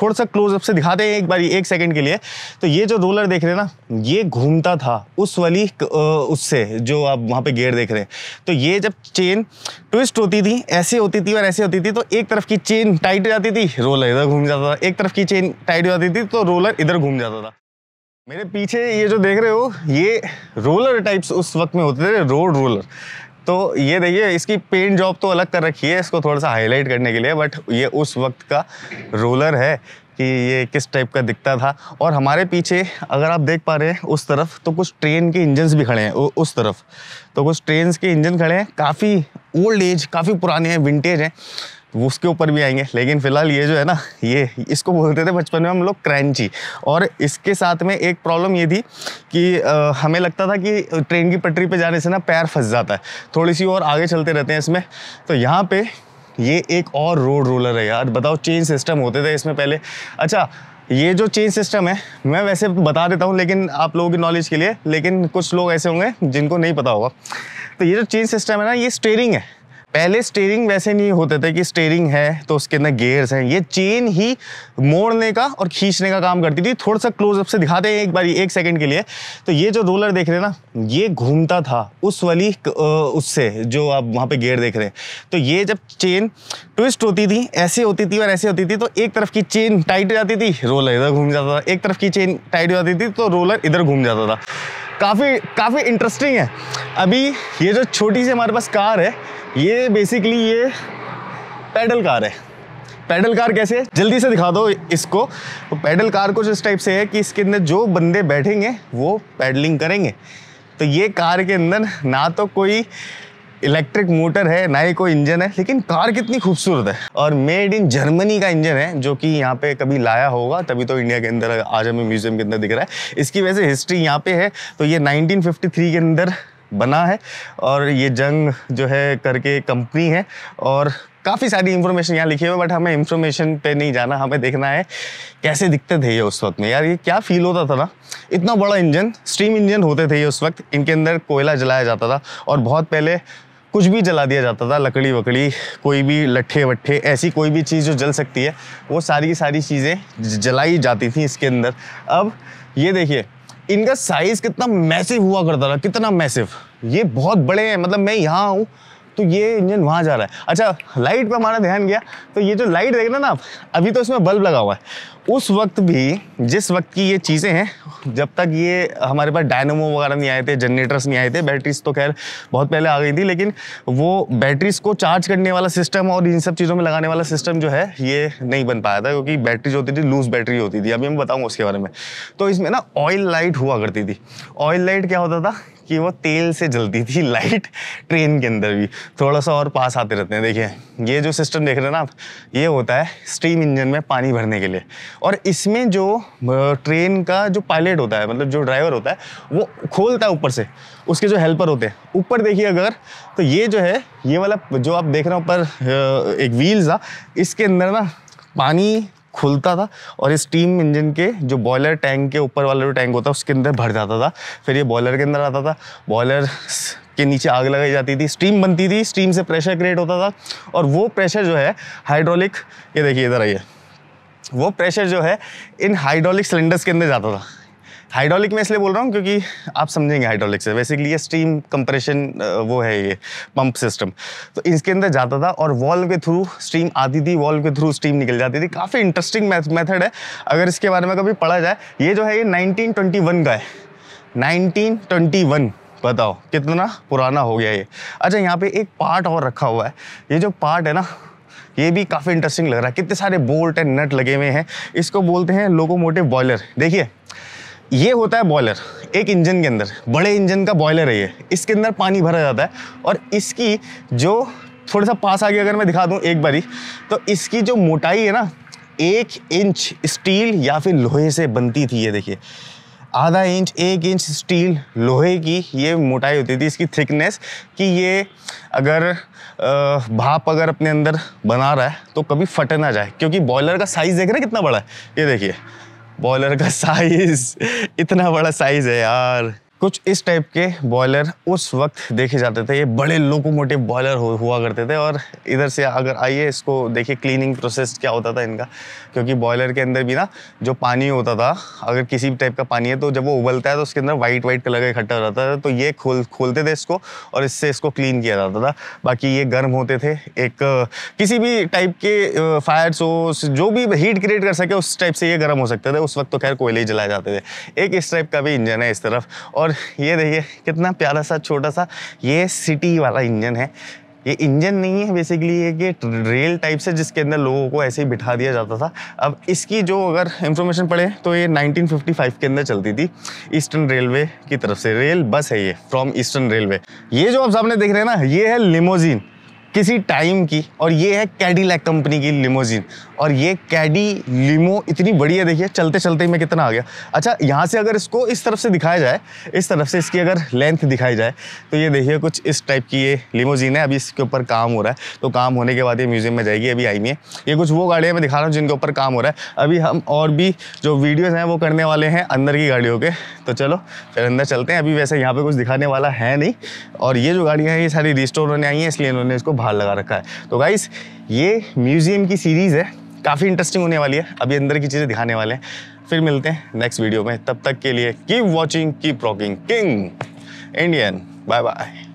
थोड़ा सा क्लोजअप से दिखाते हैं एक बार एक सेकंड के लिए तो ये जो रोलर देख रहे हैं ना ये घूमता था उस वाली उससे जो आप वहाँ पे गेयर देख रहे हैं तो ये जब चेन ट्विस्ट होती थी ऐसे होती थी और ऐसे होती थी तो एक तरफ की चेन टाइट हो जाती थी रोलर इधर घूम जाता था एक तरफ की चेन टाइट हो जाती थी तो रोलर इधर घूम जाता था मेरे पीछे ये जो देख रहे हो ये रोलर टाइप्स उस वक्त में होते थे रोड रोलर तो ये देखिए इसकी पेंट जॉब तो अलग कर रखी है इसको थोड़ा सा हाईलाइट करने के लिए बट ये उस वक्त का रोलर है कि ये किस टाइप का दिखता था और हमारे पीछे अगर आप देख पा रहे हैं उस तरफ तो कुछ ट्रेन के इंजन्स भी खड़े हैं उस तरफ तो कुछ ट्रेन के इंजन खड़े हैं काफ़ी ओल्ड एज काफ़ी पुराने हैं विंटेज हैं वो उसके ऊपर भी आएंगे लेकिन फिलहाल ये जो है ना ये इसको बोलते थे बचपन में हम लोग क्रैंची और इसके साथ में एक प्रॉब्लम ये थी कि आ, हमें लगता था कि ट्रेन की पटरी पे जाने से ना पैर फंस जाता है थोड़ी सी और आगे चलते रहते हैं इसमें तो यहाँ पे ये एक और रोड रोलर है यार बताओ चेन सिस्टम होते थे इसमें पहले अच्छा ये जो चेन सिस्टम है मैं वैसे बता देता हूँ लेकिन आप लोगों की नॉलेज के लिए लेकिन कुछ लोग ऐसे होंगे जिनको नहीं पता होगा तो ये जो चेन सिस्टम है ना ये स्टेयरिंग है पहले स्टेयरिंग वैसे नहीं होते थे कि स्टेयरिंग है तो उसके अंदर गेयर्स हैं ये चेन ही मोड़ने का और खींचने का काम करती थी थोड़ा सा क्लोजअप से दिखाते हैं एक बार एक सेकंड के लिए तो ये जो रोलर देख रहे हैं ना ये घूमता था उस वाली उससे जो आप वहाँ पे गेयर देख रहे हैं तो ये जब चेन ट्विस्ट होती थी ऐसे होती थी और ऐसे होती थी तो एक तरफ की चेन टाइट हो जाती थी रोलर इधर घूम जाता था एक तरफ की चेन टाइट हो जाती थी तो रोलर इधर घूम जाता था काफ़ी काफ़ी इंटरेस्टिंग है अभी ये जो छोटी सी हमारे पास कार है ये बेसिकली ये पैडल कार है पैडल कार कैसे है जल्दी से दिखा दो इसको तो पैडल कार कुछ इस टाइप से है कि इसके अंदर जो बंदे बैठेंगे वो पैडलिंग करेंगे तो ये कार के अंदर ना तो कोई इलेक्ट्रिक मोटर है ना ही कोई इंजन है लेकिन कार कितनी खूबसूरत है और मेड इन जर्मनी का इंजन है जो कि यहाँ पे कभी लाया होगा तभी तो इंडिया के अंदर आज हमें म्यूजियम के अंदर दिख रहा है इसकी वजह से हिस्ट्री यहाँ पे है तो ये 1953 के अंदर बना है और ये जंग जो है करके कंपनी है और काफ़ी सारी इन्फॉर्मेशन यहाँ लिखी हुई है बट हमें इन्फॉर्मेशन पे नहीं जाना हमें देखना है कैसे दिखते थे ये उस वक्त में यार ये क्या फील होता था ना इतना बड़ा इंजन स्टीम इंजन होते थे ये उस वक्त इनके अंदर कोयला जलाया जाता था और बहुत पहले कुछ भी जला दिया जाता था लकड़ी वकड़ी कोई भी लट्ठे वट्ठे ऐसी कोई भी चीज़ जो जल सकती है वो सारी की सारी चीज़ें जलाई जाती थी इसके अंदर अब ये देखिए इनका साइज़ कितना मैसिव हुआ करता था कितना मैसिव ये बहुत बड़े हैं मतलब मैं यहाँ हूँ तो ये इंजन वहाँ जा रहा है अच्छा लाइट पर हमारा ध्यान गया तो ये जो लाइट देख रहे ना आप अभी तो इसमें बल्ब लगा हुआ है उस वक्त भी जिस वक्त की ये चीज़ें हैं जब तक ये हमारे पास डायनमो वगैरह नहीं आए थे जनरेटर्स नहीं आए थे बैटरीज तो खैर बहुत पहले आ गई थी लेकिन वो बैटरीज को चार्ज करने वाला सिस्टम और इन सब चीज़ों में लगाने वाला सिस्टम जो है ये नहीं बन पाया था क्योंकि बैटरी जो होती थी लूज़ बैटरी होती थी अभी मैं बताऊँगा उसके बारे में तो इसमें ना ऑयल लाइट हुआ करती थी ऑयल लाइट क्या होता था कि वो तेल से जलती थी लाइट ट्रेन के अंदर भी थोड़ा सा और पास आते रहते हैं देखिए ये जो सिस्टम देख रहे हैं ना आप ये होता है स्टीम इंजन में पानी भरने के लिए और इसमें जो ट्रेन का जो पायलट होता है मतलब जो ड्राइवर होता है वो खोलता है ऊपर से उसके जो हेल्पर होते हैं ऊपर देखिए अगर तो ये जो है ये वाला जो आप देख रहे हो ऊपर एक व्हील्स था इसके अंदर ना पानी खुलता था और इस स्टीम इंजन के जो बॉयलर टैंक के ऊपर वाला जो टैंक होता है उसके अंदर भर जाता था फिर ये बॉयलर के अंदर आता था बॉयलर के नीचे आग लगाई जाती थी स्टीम बनती थी स्टीम से प्रेशर क्रिएट होता था और वो प्रेशर जो है हाइड्रोलिक ये देखिए इधर आइए वो प्रेशर जो है इन हाइड्रोलिक सिलेंडर्स के अंदर जाता था हाइड्रोलिक में इसलिए बोल रहा हूँ क्योंकि आप समझेंगे हाइड्रोलिक से बेसिकली ये स्टीम कंप्रेशन वो है ये पंप सिस्टम तो इसके अंदर जाता था और वॉल्व के थ्रू स्टीम आती थी वॉल्व के थ्रू स्टीम निकल जाती थी काफ़ी इंटरेस्टिंग मेथड है अगर इसके बारे में कभी पढ़ा जाए ये जो है ये नाइनटीन का है नाइनटीन बताओ कितना पुराना हो गया ये अच्छा यहाँ पे एक पार्ट और रखा हुआ है ये जो पार्ट है ना ये भी काफ़ी इंटरेस्टिंग लग रहा है कितने सारे बोल्ट एंड नट लगे हुए हैं इसको बोलते हैं लोकोमोटिव बॉयलर देखिए ये होता है बॉयलर एक इंजन के अंदर बड़े इंजन का बॉयलर है ये इसके अंदर पानी भरा जाता है और इसकी जो थोड़ा सा पास आगे अगर मैं दिखा दूँ एक बारी तो इसकी जो मोटाई है ना एक इंच स्टील या फिर लोहे से बनती थी ये देखिए आधा इंच एक इंच स्टील लोहे की ये मोटाई होती थी इसकी थिकनेस कि ये अगर भाप अगर अपने अंदर बना रहा है तो कभी फट ना जाए क्योंकि बॉयलर का साइज़ देख रहे हैं कितना बड़ा है ये देखिए बॉलर का साइज इतना बड़ा साइज है यार कुछ इस टाइप के बॉयलर उस वक्त देखे जाते थे ये बड़े लोकोमोटिव बॉयलर हो, हुआ करते थे और इधर से अगर आइए इसको देखिए क्लीनिंग प्रोसेस क्या होता था इनका क्योंकि बॉयलर के अंदर भी ना जो पानी होता था अगर किसी भी टाइप का पानी है तो जब वो उबलता है तो उसके अंदर वाइट वाइट कलर का इकट्ठा हो जाता था तो ये खोल खोलते थे इसको और इससे इसको क्लीन किया जाता था बाकी ये गर्म होते थे एक किसी भी टाइप के फायर सोर्स जो भी हीट क्रिएट कर सके उस टाइप से ये गर्म हो सकते थे उस वक्त तो खैर कोयले ही जलाए जाते थे एक इस टाइप का भी इंजन है इस तरफ और और ये देखिए कितना प्यारा सा छोटा सा ये सिटी वाला इंजन है ये इंजन नहीं है बेसिकली ये कि रेल टाइप से जिसके अंदर लोगों को ऐसे ही बिठा दिया जाता था अब इसकी जो अगर इंफॉर्मेशन पड़े तो ये 1955 के अंदर चलती थी ईस्टर्न रेलवे की तरफ से रेल बस है ये फ्रॉम ईस्टर्न रेलवे ये जो आप सामने देख रहे हैं ना ये है लिमोजीन किसी टाइम की और ये है कैडी लैक कंपनी की लिमोजिन और ये कैडी लिमो इतनी बड़ी है देखिए चलते चलते ही मैं कितना आ गया अच्छा यहाँ से अगर इसको इस तरफ से दिखाया जाए इस तरफ से इसकी अगर लेंथ दिखाई जाए तो ये देखिए कुछ इस टाइप की ये लिमोजिन है अभी इसके ऊपर काम हो रहा है तो काम होने के बाद ये म्यूजियम में जाएगी अभी आई है ये कुछ वो गाड़ियाँ मैं दिखा रहा हूँ जिनके ऊपर काम हो रहा है अभी हम और भी जो वीडियोज़ हैं वो करने वाले हैं अंदर की गाड़ियों के तो चलो फिर अंदर चलते हैं अभी वैसे यहाँ पर कुछ दिखाने वाला है नहीं और ये जो गाड़ियाँ हैं ये सारी रिस्टोर होने आई हैं इसलिए इन्होंने इसको बाहर लगा रखा है तो गाइस ये म्यूजियम की सीरीज़ है काफ़ी इंटरेस्टिंग होने वाली है अभी अंदर की चीज़ें दिखाने वाले हैं फिर मिलते हैं नेक्स्ट वीडियो में तब तक के लिए keep watching keep rocking king Indian bye bye